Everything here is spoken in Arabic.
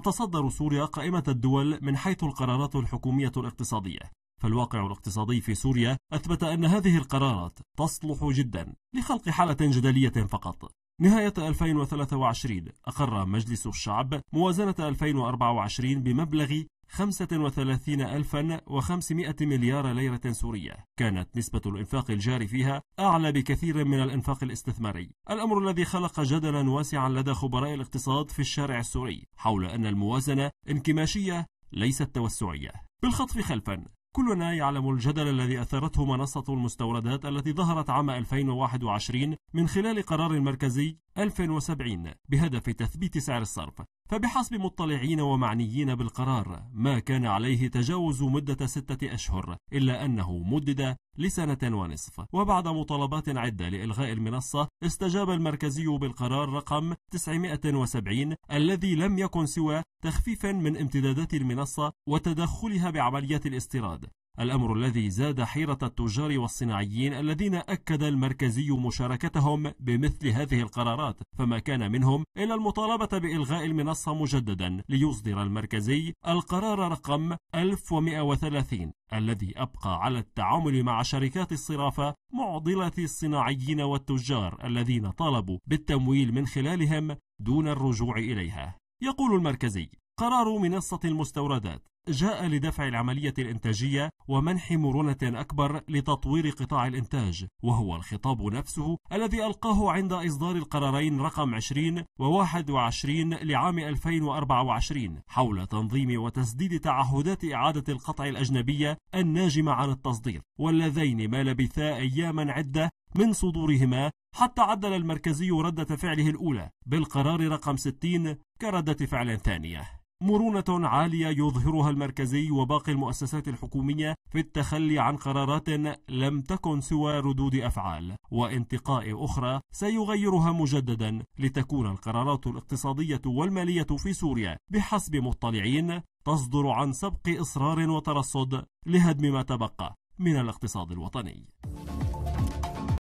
تتصدر سوريا قائمة الدول من حيث القرارات الحكومية الاقتصادية فالواقع الاقتصادي في سوريا أثبت أن هذه القرارات تصلح جدا لخلق حالة جدلية فقط نهاية 2023 أقر مجلس الشعب موازنة 2024 بمبلغ 35500 مليار ليرة سورية كانت نسبة الإنفاق الجاري فيها أعلى بكثير من الإنفاق الاستثماري الأمر الذي خلق جدلا واسعا لدى خبراء الاقتصاد في الشارع السوري حول أن الموازنة انكماشية ليست توسعية بالخطف خلفا كلنا يعلم الجدل الذي أثارته منصة المستوردات التي ظهرت عام 2021 من خلال قرار مركزي 1070 بهدف تثبيت سعر الصرف فبحسب مطلعين ومعنيين بالقرار ما كان عليه تجاوز مدة ستة أشهر إلا أنه مدد لسنة ونصف وبعد مطالبات عدة لإلغاء المنصة استجاب المركزي بالقرار رقم 970 الذي لم يكن سوى تخفيفا من امتدادات المنصة وتدخلها بعمليات الاستيراد الأمر الذي زاد حيرة التجار والصناعيين الذين أكد المركزي مشاركتهم بمثل هذه القرارات فما كان منهم إلا المطالبة بإلغاء المنصة مجددا ليصدر المركزي القرار رقم 1130 الذي أبقى على التعامل مع شركات الصرافة معضلة الصناعيين والتجار الذين طالبوا بالتمويل من خلالهم دون الرجوع إليها يقول المركزي قرار منصة المستوردات جاء لدفع العملية الإنتاجية ومنح مرونة أكبر لتطوير قطاع الإنتاج وهو الخطاب نفسه الذي ألقاه عند إصدار القرارين رقم 20 و21 لعام 2024 حول تنظيم وتسديد تعهدات إعادة القطع الأجنبية الناجمة عن التصدير واللذين ما لبثا أياما عدة من صدورهما حتى عدل المركزي ردة فعله الأولى بالقرار رقم 60 كردة فعل ثانية مرونة عالية يظهرها المركزي وباقي المؤسسات الحكومية في التخلي عن قرارات لم تكن سوى ردود أفعال وانتقاء أخرى سيغيرها مجددا لتكون القرارات الاقتصادية والمالية في سوريا بحسب مطلعين تصدر عن سبق إصرار وترصد لهدم ما تبقى من الاقتصاد الوطني.